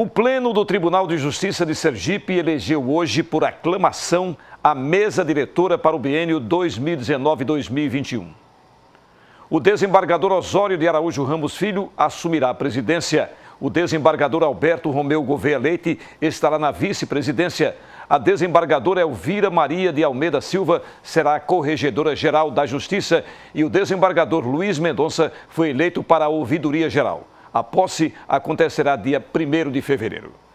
O Pleno do Tribunal de Justiça de Sergipe elegeu hoje, por aclamação, a mesa diretora para o biênio 2019-2021. O desembargador Osório de Araújo Ramos Filho assumirá a presidência. O desembargador Alberto Romeu Gouveia Leite estará na vice-presidência. A desembargadora Elvira Maria de Almeida Silva será a corregedora-geral da Justiça e o desembargador Luiz Mendonça foi eleito para a ouvidoria geral. A posse acontecerá dia 1 de fevereiro.